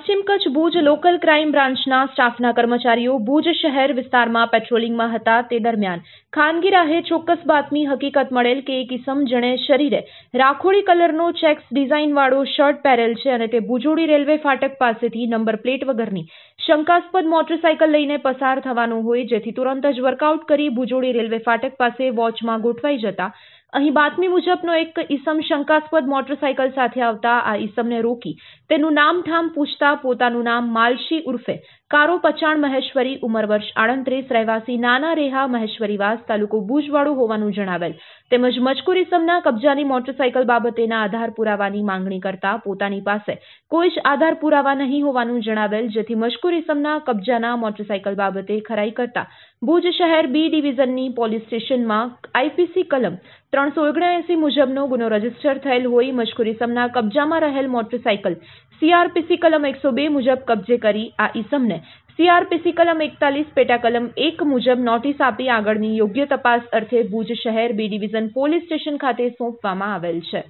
પશ્ચિમ Kutch Bhuj local crime બ્રાન્ચના સ્ટાફના કર્મચારીઓ ભુજ શહેર વિસ્તારમાં પેટ્રોલિંગમાં હતા તે દરમિયાન ખાનગી રાહે ચોક્કસ બાતમી હકીકત મળેલ કે એક ઇસમ જેણે શરીરે રાખોડી કલરનો ચેક્સ ડિઝાઇનવાળો શર્ટ પહેરેલ છે અને તે ભુજોડી રેલવે ફાટક પાસેથી નંબર પ્લેટ વગરની શંકાસ્પદ મોટરસાયકલ લઈને પસાર થવાનું હોય જેથી તુરંત જ વર્કઆઉટ કરી ભુજોડી રેલવે ફાટક પાસે વોચમાં ગોઠવાઈ જતા અહીં બાતમી મુજબનો એક ઈસમ શંકાસ્પદ મોટરસાયકલ સાથે આવતા આ ઈસમને રોકી તેનું નામ ઠામ પૂછતા પોતાનું નામ માલશી ઉર્ફે કારો પચાણ મહેશ્વરી ઉંમર વર્ષ આડત્રીસ રહેવાસી નાના રેહા મહેશ્વરીવાસ તાલુકો ભુજવાડો હોવાનું જણાવેલ તેમજ મજકૂર કબજાની મોટરસાયકલ બાબતેના આધાર પુરાવાની માંગણી કરતા પોતાની પાસે કોઈ જ આધાર પુરાવા નહીં હોવાનું જણાવેલ જેથી મજકૂર ઇસમના કબજાના મોટરસાયકલ બાબતે ખરાઈ કરતા ભુજ શહેર બી ડિવિઝનની પોલીસ સ્ટેશનમાં આઈપીસી કલમ ત્રણસો ઓગણએસી મુજબનો ગુનો રજીસ્ટર થયેલ હોઈ મજકુર ઇસમના કબજામાં રહેલ મોટરસાયકલ સીઆરપીસી કલમ એકસો બે મુજબ કબજે કરી આ ઇસમને સીઆરપીસી કલમ એકતાલીસ પેટા કલમ એક મુજબ નોટિસ આપી આગળની યોગ્ય તપાસ અર્થે ભુજ શહેર બી ડિવિઝન પોલીસ સ્ટેશન ખાતે સોંપવામાં આવેલ છે